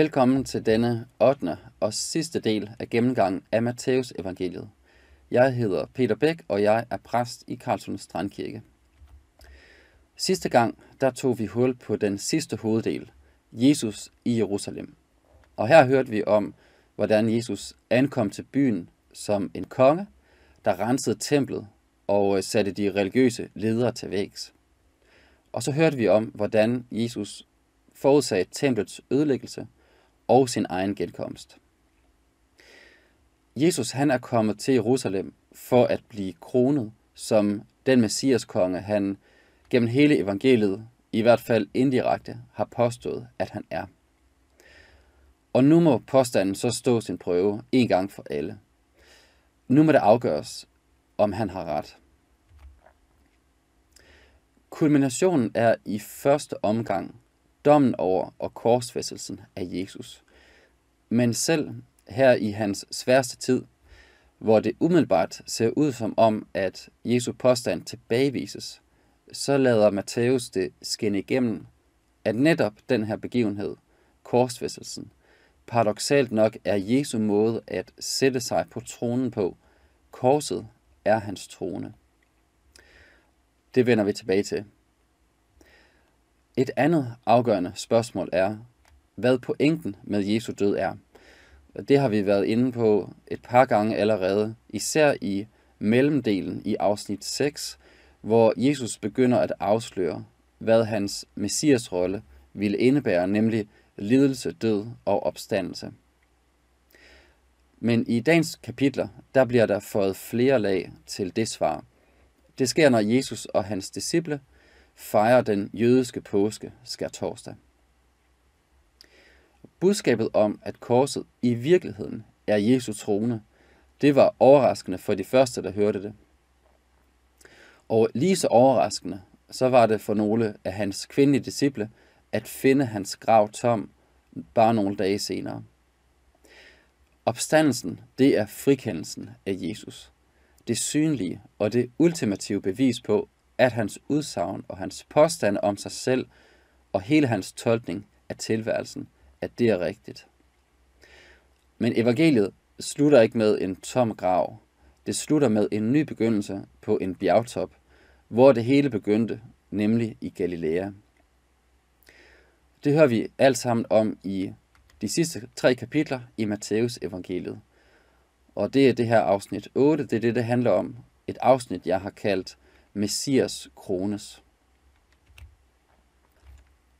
Velkommen til denne 8. og sidste del af gennemgangen af Matteus evangeliet. Jeg hedder Peter Bæk, og jeg er præst i Karlsund Strandkirke. Sidste gang, der tog vi hul på den sidste hoveddel, Jesus i Jerusalem. Og her hørte vi om, hvordan Jesus ankom til byen som en konge, der rensede templet og øh, satte de religiøse ledere til vægs. Og så hørte vi om, hvordan Jesus forudsagde templets ødelæggelse – og sin egen genkomst. Jesus han er kommet til Jerusalem for at blive kronet som den messias konge, han gennem hele evangeliet, i hvert fald indirekte, har påstået, at han er. Og nu må påstanden så stå sin prøve en gang for alle. Nu må det afgøres, om han har ret. Kulminationen er i første omgang dommen over og korsfæstelsen af Jesus. Men selv her i hans sværeste tid, hvor det umiddelbart ser ud som om, at Jesu påstand tilbagevises, så lader Matthæus det skinne igennem, at netop den her begivenhed, korsfæstelsen, paradoxalt nok er Jesu måde at sætte sig på tronen på. Korset er hans trone. Det vender vi tilbage til. Et andet afgørende spørgsmål er, hvad pointen med Jesu død er. Og det har vi været inde på et par gange allerede, især i mellemdelen i afsnit 6, hvor Jesus begynder at afsløre, hvad hans messiasrolle ville indebære, nemlig lidelse, død og opstandelse. Men i dagens kapitler, der bliver der fået flere lag til det svar. Det sker, når Jesus og hans disciple fejrer den jødiske påske, skær torsdag. Budskabet om, at korset i virkeligheden er Jesu trone, det var overraskende for de første, der hørte det. Og lige så overraskende, så var det for nogle af hans kvindelige disciple at finde hans grav tom bare nogle dage senere. Opstandelsen, det er frikendelsen af Jesus. Det synlige og det ultimative bevis på, at hans udsagn og hans påstande om sig selv og hele hans tolkning af tilværelsen – at det er rigtigt. Men evangeliet slutter ikke med en tom grav. Det slutter med en ny begyndelse på en bjergtop, hvor det hele begyndte, nemlig i Galilea. Det hører vi alt sammen om i de sidste tre kapitler i Matteus evangeliet. Og det er det her afsnit 8, det er det, det handler om. Et afsnit, jeg har kaldt Messias krones.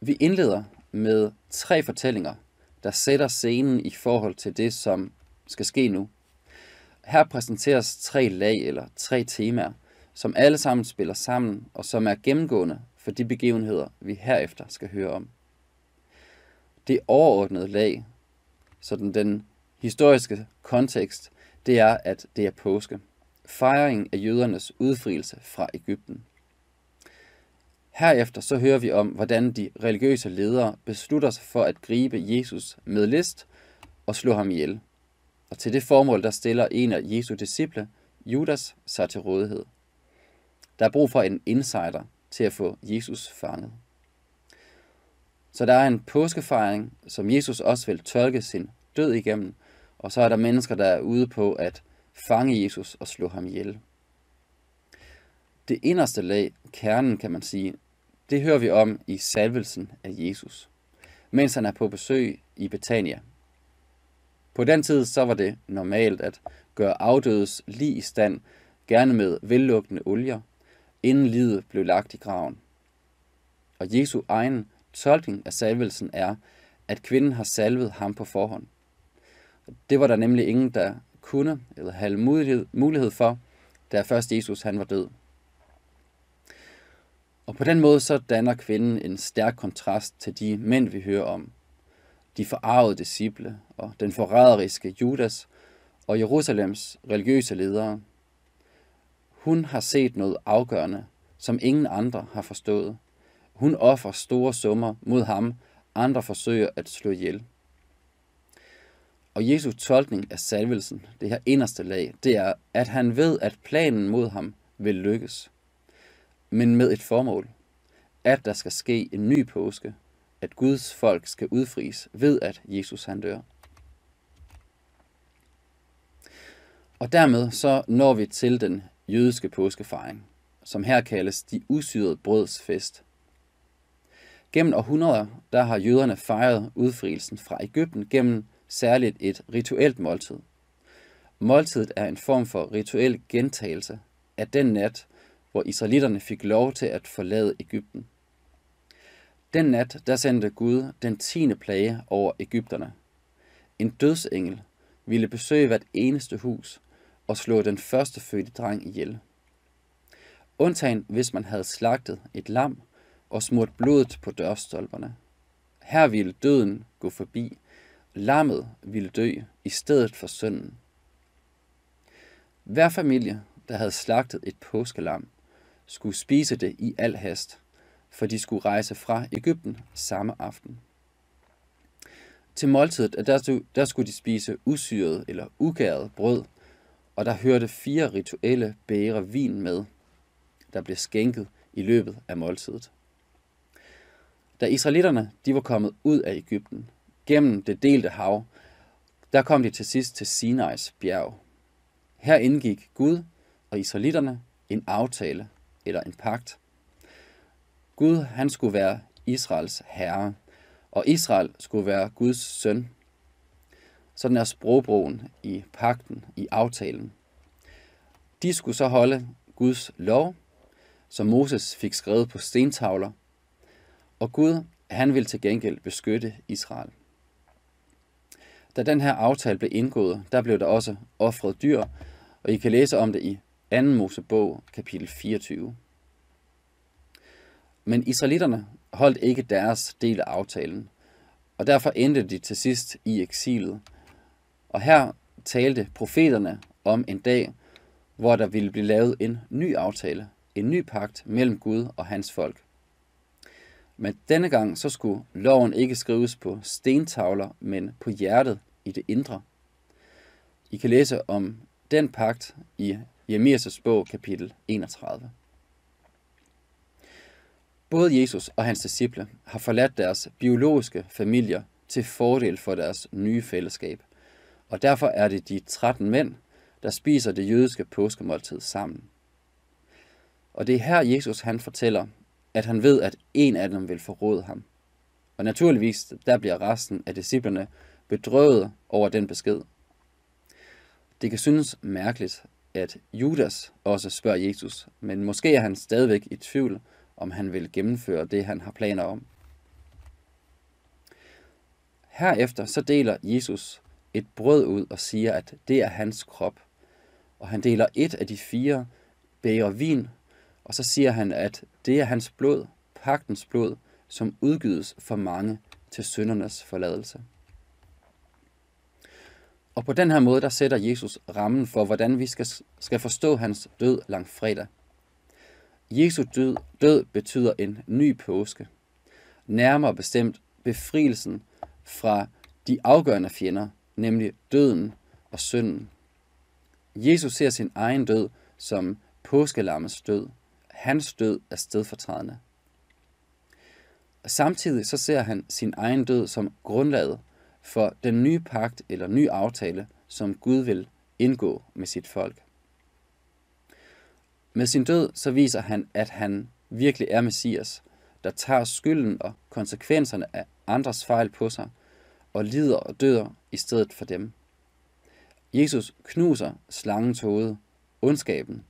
Vi indleder med tre fortællinger, der sætter scenen i forhold til det, som skal ske nu. Her præsenteres tre lag eller tre temaer, som alle sammen spiller sammen og som er gennemgående for de begivenheder, vi herefter skal høre om. Det overordnede lag, sådan den historiske kontekst, det er, at det er påske. Fejringen af jødernes udfrielse fra Ægypten. Herefter så hører vi om, hvordan de religiøse ledere beslutter sig for at gribe Jesus med list og slå ham ihjel. Og til det formål, der stiller en af Jesu disciple, Judas, sig til rådighed. Der er brug for en insider til at få Jesus fanget. Så der er en påskefejring, som Jesus også vil tolke sin død igennem, og så er der mennesker, der er ude på at fange Jesus og slå ham ihjel. Det inderste lag, kernen kan man sige, det hører vi om i salvelsen af Jesus, mens han er på besøg i Betania. På den tid så var det normalt at gøre afdødes lige i stand, gerne med vellukkende olier, inden livet blev lagt i graven. Og Jesu egen tolkning af salvelsen er, at kvinden har salvet ham på forhånd. Det var der nemlig ingen, der kunne eller havde mulighed for, da først Jesus han var død. Og på den måde så danner kvinden en stærk kontrast til de mænd, vi hører om. De forarvede disciple og den forræderiske Judas og Jerusalems religiøse ledere. Hun har set noget afgørende, som ingen andre har forstået. Hun offer store summer mod ham, andre forsøger at slå ihjel. Og Jesu tolkning af salvelsen, det her inderste lag, det er, at han ved, at planen mod ham vil lykkes men med et formål. At der skal ske en ny påske, at Guds folk skal udfries ved, at Jesus han dør. Og dermed så når vi til den jødiske påskefejring, som her kaldes de usyrede brøds fest. Gennem århundreder der har jøderne fejret udfrielsen fra Ægypten gennem særligt et rituelt måltid. Måltidet er en form for rituel gentagelse af den nat, hvor israelitterne fik lov til at forlade Ægypten. Den nat, der sendte Gud den tiende plage over Ægypterne. En dødsengel ville besøge hvert eneste hus og slå den første fødte dreng ihjel. Undtagen hvis man havde slagtet et lam og smurt blodet på dørstolperne. Her ville døden gå forbi. Lammet ville dø i stedet for sønnen. Hver familie, der havde slagtet et påskelam, skulle spise det i al hast, for de skulle rejse fra Ægypten samme aften. Til måltidet, der, der skulle de spise usyret eller ugæret brød, og der hørte fire rituelle bære vin med, der blev skænket i løbet af måltidet. Da israelitterne de var kommet ud af Ægypten, gennem det delte hav, der kom de til sidst til Sinais bjerg. Her indgik Gud og israelitterne en aftale eller en pagt. Gud, han skulle være Israels herre, og Israel skulle være Guds søn. Sådan er sprogbrugen i pakten, i aftalen. De skulle så holde Guds lov, som Moses fik skrevet på stentavler, og Gud, han ville til gengæld beskytte Israel. Da den her aftale blev indgået, der blev der også offret dyr, og I kan læse om det i 2. Mosebog, kapitel 24. Men israelitterne holdt ikke deres del af aftalen, og derfor endte de til sidst i eksilet. Og her talte profeterne om en dag, hvor der ville blive lavet en ny aftale, en ny pagt mellem Gud og hans folk. Men denne gang så skulle loven ikke skrives på stentavler, men på hjertet i det indre. I kan læse om den pagt i Jeremias' bog, kapitel 31. Både Jesus og hans disciple har forladt deres biologiske familier til fordel for deres nye fællesskab, og derfor er det de 13 mænd, der spiser det jødiske påskemåltid sammen. Og det er her Jesus han fortæller, at han ved, at en af dem vil forråde ham. Og naturligvis, der bliver resten af disciplerne bedrøvet over den besked. Det kan synes mærkeligt, at Judas også spørger Jesus, men måske er han stadigvæk i tvivl, om han vil gennemføre det, han har planer om. Herefter så deler Jesus et brød ud og siger, at det er hans krop. Og han deler et af de fire bæger vin, og så siger han, at det er hans blod, pagtens blod, som udgives for mange til søndernes forladelse. Og på den her måde, der sætter Jesus rammen for, hvordan vi skal, skal forstå hans død langfredag. Jesu død, død betyder en ny påske. Nærmere bestemt befrielsen fra de afgørende fjender, nemlig døden og synden. Jesus ser sin egen død som påskelammets død. Hans død er stedfortrædende. Samtidig så ser han sin egen død som grundlaget for den nye pagt eller nye aftale, som Gud vil indgå med sit folk. Med sin død så viser han, at han virkelig er Messias, der tager skylden og konsekvenserne af andres fejl på sig og lider og dør i stedet for dem. Jesus knuser slangens hoved, ondskaben,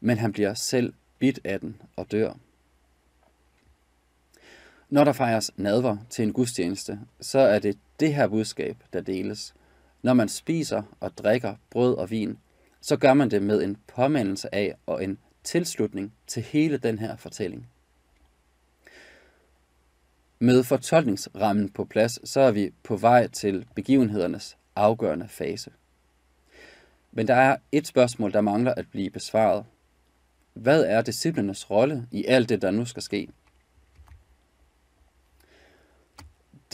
men han bliver selv bidt af den og dør. Når der fejres nadver til en gudstjeneste, så er det det her budskab, der deles. Når man spiser og drikker brød og vin, så gør man det med en påmindelse af og en tilslutning til hele den her fortælling. Med fortolkningsrammen på plads, så er vi på vej til begivenhedernes afgørende fase. Men der er et spørgsmål, der mangler at blive besvaret. Hvad er disciplinernes rolle i alt det, der nu skal ske?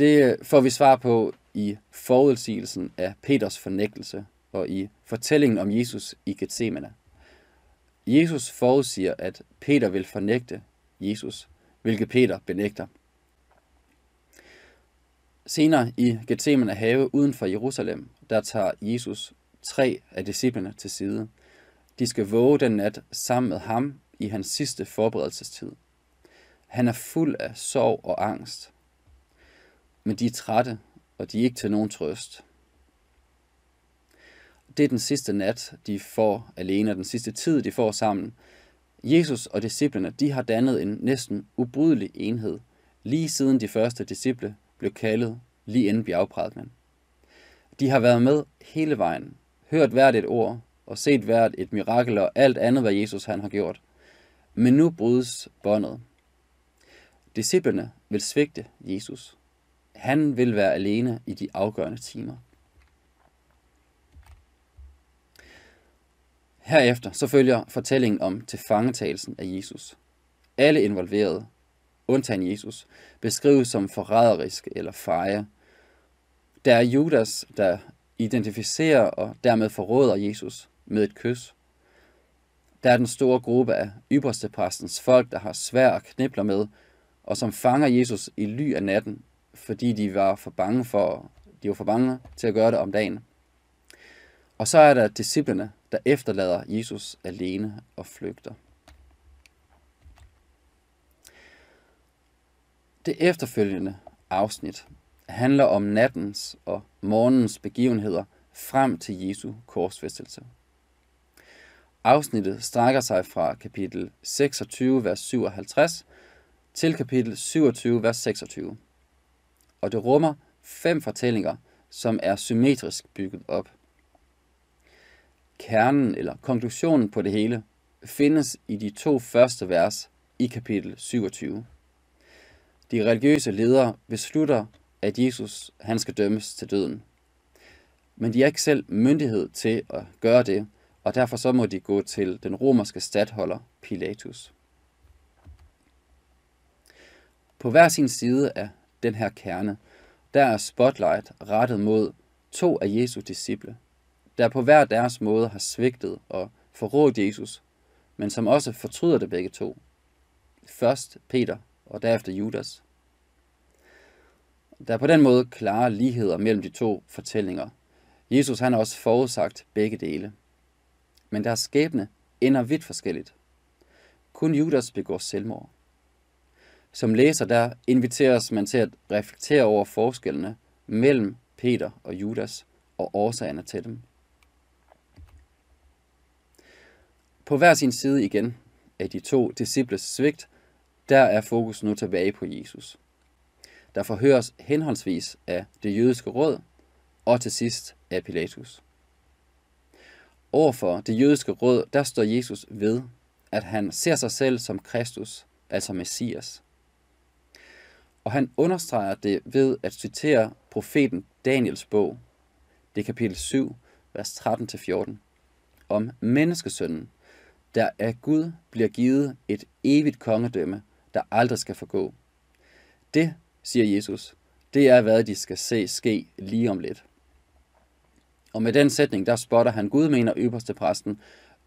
Det øh, får vi svar på i forudsigelsen af Peters fornægtelse og i fortællingen om Jesus i Gethsemane. Jesus forudsiger, at Peter vil fornægte Jesus, hvilket Peter benægter. Senere i Gethsemane have uden for Jerusalem, der tager Jesus tre af disciplene til side. De skal våge den nat sammen med ham i hans sidste forberedelsestid. Han er fuld af sorg og angst, men de er trætte, og de er ikke til nogen trøst. Det er den sidste nat, de får alene, og den sidste tid, de får sammen. Jesus og disciplene, de har dannet en næsten ubrydelig enhed, lige siden de første disciple blev kaldet lige inden bjergprædikenen. De har været med hele vejen, hørt hvert et ord og set hvert et mirakel og alt andet, hvad Jesus han har gjort. Men nu brydes båndet. Disciplerne vil svigte Jesus. Han vil være alene i de afgørende timer. Herefter så følger fortællingen om tilfangetagelsen af Jesus. Alle involverede, undtagen Jesus, beskrives som forræderiske eller feje. Der er Judas, der identificerer og dermed forråder Jesus med et kys. Der er den store gruppe af ypperstepræstens folk, der har svær at knibler med, og som fanger Jesus i ly af natten fordi de var for bange for, de var for bange til at gøre det om dagen. Og så er der disciplene, der efterlader Jesus alene og flygter. Det efterfølgende afsnit handler om nattens og morgens begivenheder frem til Jesu korsfæstelse. Afsnittet strækker sig fra kapitel 26, vers 57 til kapitel 27, vers 26 og det rummer fem fortællinger, som er symmetrisk bygget op. Kernen eller konklusionen på det hele findes i de to første vers i kapitel 27. De religiøse ledere beslutter, at Jesus han skal dømmes til døden. Men de har ikke selv myndighed til at gøre det, og derfor så må de gå til den romerske stadholder Pilatus. På hver sin side af den her kerne. Der er spotlight rettet mod to af Jesu disciple, der på hver deres måde har svigtet og forrådt Jesus, men som også fortryder det begge to. Først Peter og derefter Judas. Der er på den måde klare ligheder mellem de to fortællinger. Jesus han har også forudsagt begge dele. Men deres skæbne ender vidt forskelligt. Kun Judas begår selvmord. Som læser der inviteres man til at reflektere over forskellene mellem Peter og Judas og årsagerne til dem. På hver sin side igen af de to disciples svigt, der er fokus nu tilbage på Jesus. Der forhøres henholdsvis af det jødiske råd og til sidst af Pilatus. Overfor det jødiske råd, der står Jesus ved, at han ser sig selv som Kristus, altså Messias. Og han understreger det ved at citere profeten Daniels bog, det er kapitel 7, vers 13-14, om menneskesønnen, der af Gud bliver givet et evigt kongedømme, der aldrig skal forgå. Det, siger Jesus, det er, hvad de skal se ske lige om lidt. Og med den sætning, der spotter han Gud, mener ypperste præsten,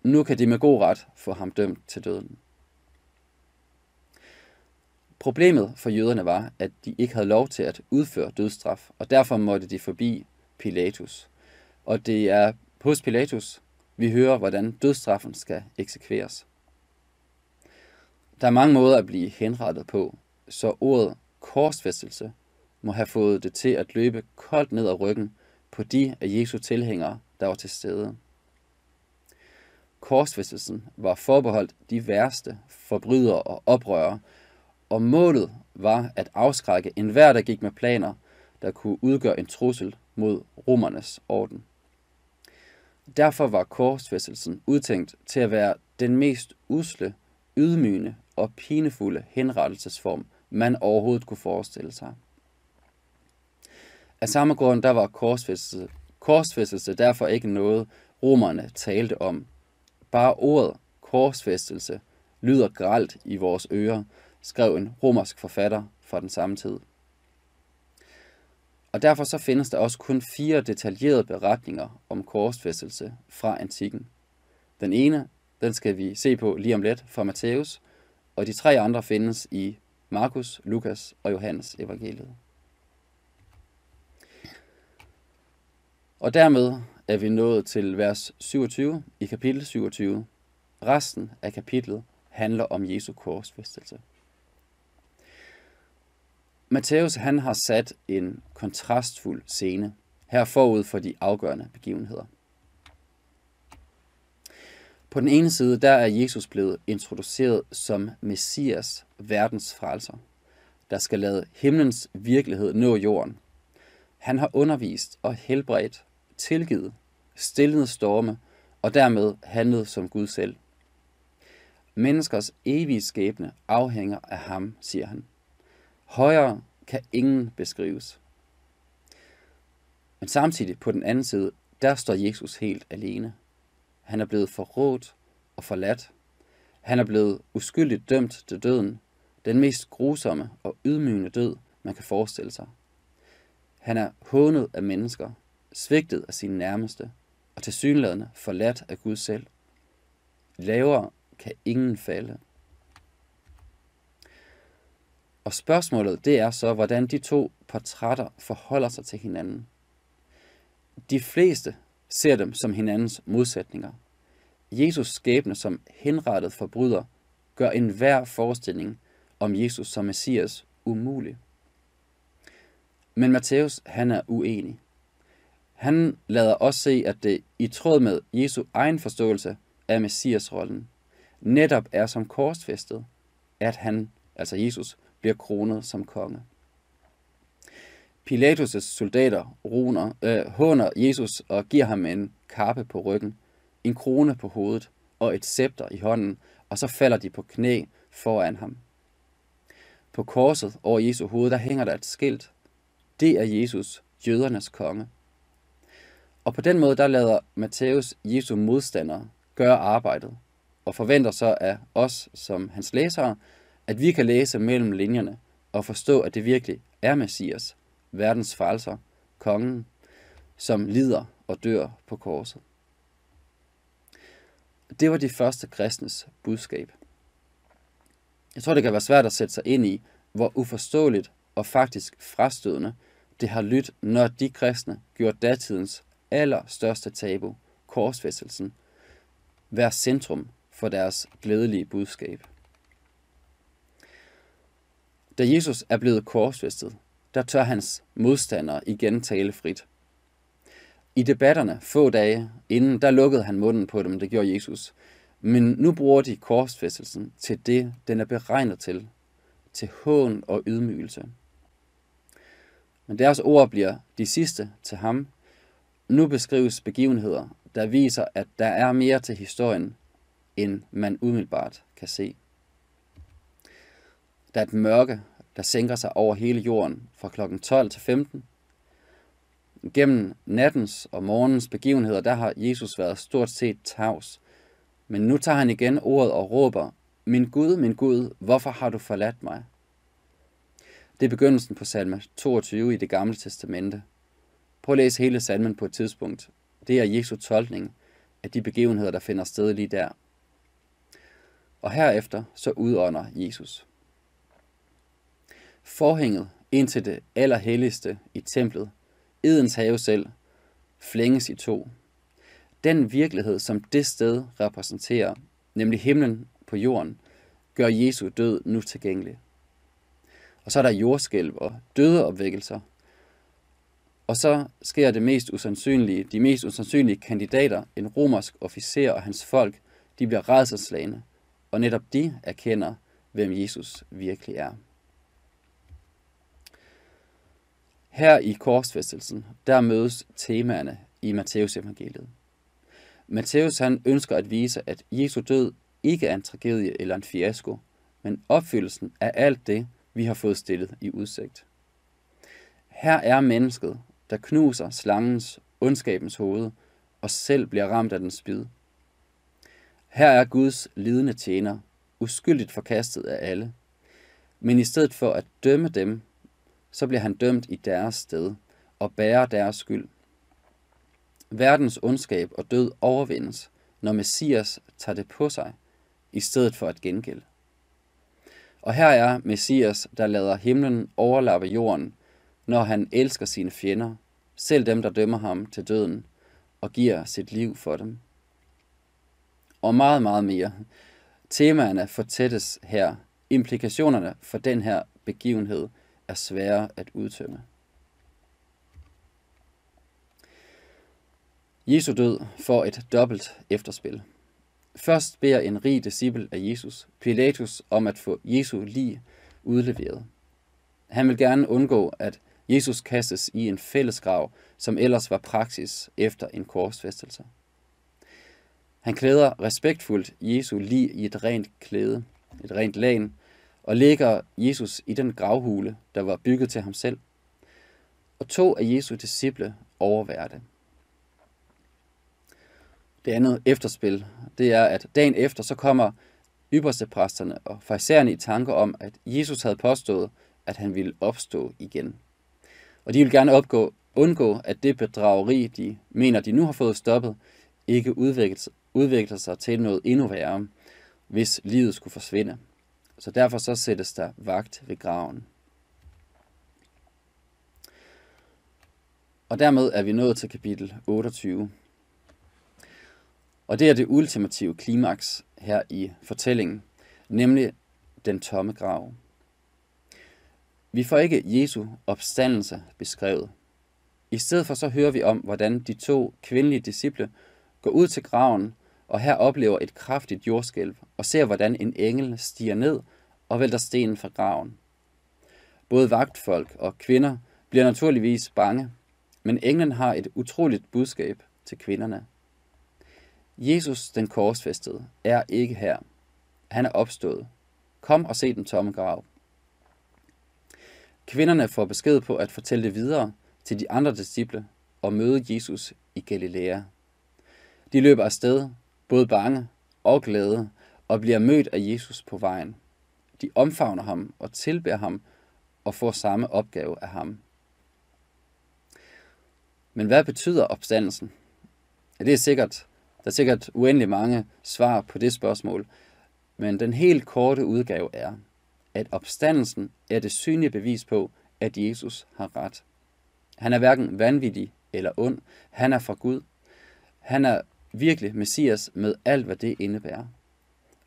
nu kan de med god ret få ham dømt til døden. Problemet for jøderne var, at de ikke havde lov til at udføre dødsstraf, og derfor måtte de forbi Pilatus. Og det er hos Pilatus, vi hører, hvordan dødsstraffen skal eksekveres. Der er mange måder at blive henrettet på, så ordet korsfæstelse må have fået det til at løbe koldt ned ad ryggen på de af Jesu tilhængere, der var til stede. Korsfæstelsen var forbeholdt de værste forbrydere og oprørere, og målet var at afskrække enhver, der gik med planer, der kunne udgøre en trussel mod romernes orden. Derfor var korsfæstelsen udtænkt til at være den mest usle, ydmygende og pinefulde henrettelsesform, man overhovedet kunne forestille sig. Af samme grund der var korsfæstelse, korsfæstelse derfor ikke noget, romerne talte om. Bare ordet korsfæstelse lyder gralt i vores ører, skrev en romersk forfatter fra den samme tid. Og derfor så findes der også kun fire detaljerede beretninger om korsfæstelse fra antikken. Den ene, den skal vi se på lige om lidt fra Matthæus, og de tre andre findes i Markus, Lukas og Johannes evangeliet. Og dermed er vi nået til vers 27 i kapitel 27. Resten af kapitlet handler om Jesu korsfæstelse. Matthæus han har sat en kontrastfuld scene her forud for de afgørende begivenheder. På den ene side, der er Jesus blevet introduceret som Messias, verdens frelser, der skal lade himlens virkelighed nå jorden. Han har undervist og helbredt, tilgivet, stillet storme og dermed handlet som Gud selv. Menneskers evige skæbne afhænger af ham, siger han. Højere kan ingen beskrives. Men samtidig på den anden side, der står Jesus helt alene. Han er blevet forrådt og forladt. Han er blevet uskyldigt dømt til døden, den mest grusomme og ydmygende død, man kan forestille sig. Han er hånet af mennesker, svigtet af sine nærmeste, og tilsyneladende forladt af Gud selv. Lavere kan ingen falde. Og spørgsmålet det er så, hvordan de to portrætter forholder sig til hinanden. De fleste ser dem som hinandens modsætninger. Jesus skæbne som henrettet forbryder gør enhver forestilling om Jesus som Messias umulig. Men Matthæus, han er uenig. Han lader også se, at det i tråd med Jesu egen forståelse af Messias-rollen netop er som korsfæstet, at han, altså Jesus, bliver kronet som konge. Pilatus' soldater runer, øh, håner Jesus og giver ham en kappe på ryggen, en krone på hovedet og et scepter i hånden, og så falder de på knæ foran ham. På korset over Jesu hoved, der hænger der et skilt. Det er Jesus, jødernes konge. Og på den måde, der lader Matthæus Jesu modstandere gøre arbejdet, og forventer så af os som hans læsere, at vi kan læse mellem linjerne og forstå, at det virkelig er Messias, verdens frelser, kongen, som lider og dør på korset. Det var de første kristnes budskab. Jeg tror, det kan være svært at sætte sig ind i, hvor uforståeligt og faktisk frastødende det har lyttet, når de kristne gjorde datidens allerstørste tabu, korsfæstelsen, være centrum for deres glædelige budskab. Da Jesus er blevet korsfæstet, der tør hans modstandere igen tale frit. I debatterne få dage inden, der lukkede han munden på dem, det gjorde Jesus. Men nu bruger de korsfæstelsen til det, den er beregnet til, til hån og ydmygelse. Men deres ord bliver de sidste til ham. Nu beskrives begivenheder, der viser, at der er mere til historien, end man umiddelbart kan se. Der er et mørke, der sænker sig over hele jorden fra kl. 12 til 15. Gennem nattens og morgens begivenheder, der har Jesus været stort set tavs. Men nu tager han igen ordet og råber, Min Gud, min Gud, hvorfor har du forladt mig? Det er begyndelsen på salme 22 i det gamle testamente. Prøv at læse hele salmen på et tidspunkt. Det er Jesu tolkning af de begivenheder, der finder sted lige der. Og herefter så udånder Jesus. Forhænget ind til det allerhelligste i templet, Edens have selv, flænges i to. Den virkelighed, som det sted repræsenterer, nemlig himlen på jorden, gør Jesu død nu tilgængelig. Og så er der jordskælv og opvækkelser. Og så sker det mest usandsynlige, de mest usandsynlige kandidater, en romersk officer og hans folk, de bliver redselslagende, og netop de erkender, hvem Jesus virkelig er. Her i korsfæstelsen, der mødes temaerne i Matteus evangeliet. Matteus han ønsker at vise, at Jesu død ikke er en tragedie eller en fiasko, men opfyldelsen af alt det, vi har fået stillet i udsigt. Her er mennesket, der knuser slangens, ondskabens hoved, og selv bliver ramt af den spid. Her er Guds lidende tjener, uskyldigt forkastet af alle, men i stedet for at dømme dem, så bliver han dømt i deres sted og bærer deres skyld. Verdens ondskab og død overvindes, når Messias tager det på sig, i stedet for at gengælde. Og her er Messias, der lader himlen overlappe jorden, når han elsker sine fjender, selv dem, der dømmer ham til døden, og giver sit liv for dem. Og meget, meget mere. Temaerne fortættes her. Implikationerne for den her begivenhed – er svære at udtømme. Jesu død får et dobbelt efterspil. Først beder en rig disciple af Jesus, Pilatus, om at få Jesu lig udleveret. Han vil gerne undgå, at Jesus kastes i en fællesgrav, som ellers var praksis efter en korsfæstelse. Han klæder respektfuldt Jesu lig i et rent klæde, et rent lagen, og lægger Jesus i den gravhule, der var bygget til ham selv. Og to af Jesu disciple overværer det. Det andet efterspil, det er, at dagen efter, så kommer ypperste præsterne og farisæerne i tanker om, at Jesus havde påstået, at han ville opstå igen. Og de vil gerne opgå, undgå, at det bedrageri, de mener, de nu har fået stoppet, ikke udvikler sig til noget endnu værre, hvis livet skulle forsvinde. Så derfor så sættes der vagt ved graven. Og dermed er vi nået til kapitel 28. Og det er det ultimative klimaks her i fortællingen, nemlig den tomme grav. Vi får ikke Jesu opstandelse beskrevet. I stedet for så hører vi om, hvordan de to kvindelige disciple går ud til graven og her oplever et kraftigt jordskælv og ser, hvordan en engel stiger ned og vælter stenen fra graven. Både vagtfolk og kvinder bliver naturligvis bange, men englen har et utroligt budskab til kvinderne. Jesus den korsfæstede er ikke her. Han er opstået. Kom og se den tomme grav. Kvinderne får besked på at fortælle det videre til de andre disciple og møde Jesus i Galilea. De løber afsted både bange og glade, og bliver mødt af Jesus på vejen. De omfavner ham og tilbærer ham og får samme opgave af ham. Men hvad betyder opstandelsen? Ja, det er sikkert, der er sikkert uendelig mange svar på det spørgsmål, men den helt korte udgave er, at opstandelsen er det synlige bevis på, at Jesus har ret. Han er hverken vanvittig eller ond. Han er fra Gud. Han er virkelig Messias med alt, hvad det indebærer.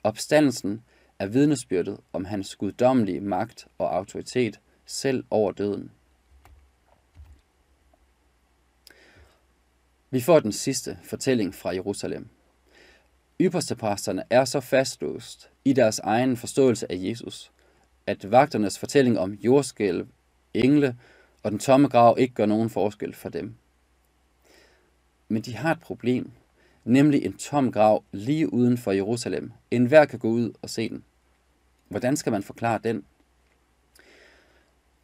Opstandelsen er vidnesbyrdet om hans guddommelige magt og autoritet selv over døden. Vi får den sidste fortælling fra Jerusalem. Ypperstepræsterne er så fastlåst i deres egen forståelse af Jesus, at vagternes fortælling om jordskælv, engle og den tomme grav ikke gør nogen forskel for dem. Men de har et problem – nemlig en tom grav lige uden for Jerusalem. En hver kan gå ud og se den. Hvordan skal man forklare den?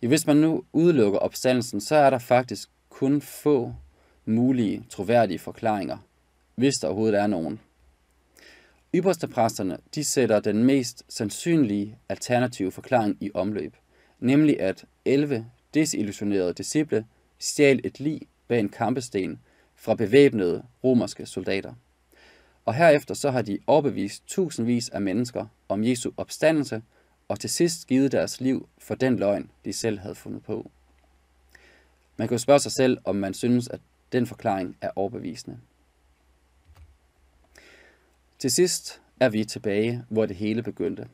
Hvis man nu udelukker opstandelsen, så er der faktisk kun få mulige troværdige forklaringer, hvis der overhovedet er nogen. Ypperstepræsterne de sætter den mest sandsynlige alternative forklaring i omløb, nemlig at 11 desillusionerede disciple stjal et lig bag en kampesten – fra bevæbnede romerske soldater. Og herefter så har de overbevist tusindvis af mennesker om Jesu opstandelse, og til sidst givet deres liv for den løgn, de selv havde fundet på. Man kan jo spørge sig selv, om man synes, at den forklaring er overbevisende. Til sidst er vi tilbage, hvor det hele begyndte,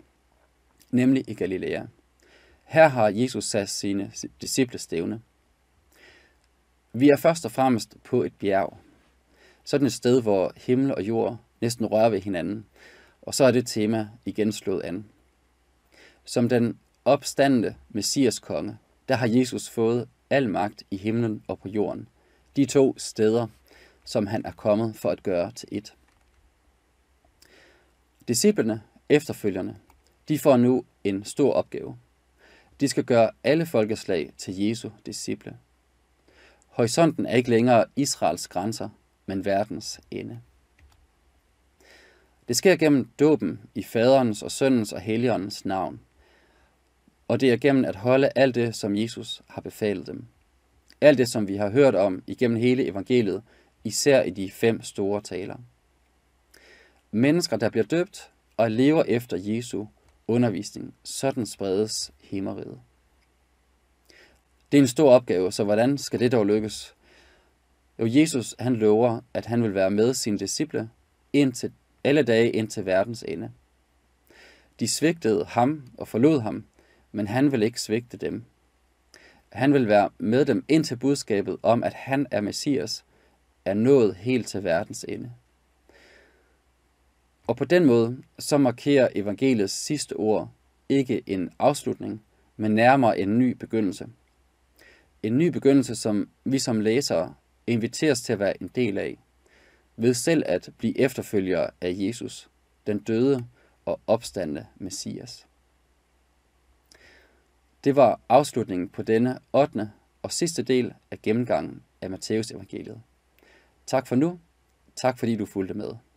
nemlig i Galilea. Her har Jesus sat sine disciple stævne. Vi er først og fremmest på et bjerg. Sådan et sted, hvor himmel og jord næsten rører ved hinanden. Og så er det tema igen slået an. Som den opstandende Messias konge, der har Jesus fået al magt i himlen og på jorden. De to steder, som han er kommet for at gøre til et. Disciplene, efterfølgerne, de får nu en stor opgave. De skal gøre alle folkeslag til Jesu disciple – Horisonten er ikke længere Israels grænser, men verdens ende. Det sker gennem dåben i faderens og søndens og helligåndens navn. Og det er gennem at holde alt det, som Jesus har befalet dem. Alt det, som vi har hørt om igennem hele evangeliet, især i de fem store taler. Mennesker, der bliver døbt og lever efter Jesu undervisning, sådan spredes himmeriget. Det er en stor opgave, så hvordan skal det dog lykkes? Jo, Jesus han lover, at han vil være med sine disciple indtil, alle dage indtil verdens ende. De svigtede ham og forlod ham, men han vil ikke svigte dem. Han vil være med dem indtil budskabet om, at han er Messias, er nået helt til verdens ende. Og på den måde, så markerer evangeliets sidste ord ikke en afslutning, men nærmere en ny begyndelse. En ny begyndelse, som vi som læsere inviteres til at være en del af, ved selv at blive efterfølgere af Jesus, den døde og opstande Messias. Det var afslutningen på denne 8. og sidste del af gennemgangen af Matteus evangeliet. Tak for nu. Tak fordi du fulgte med.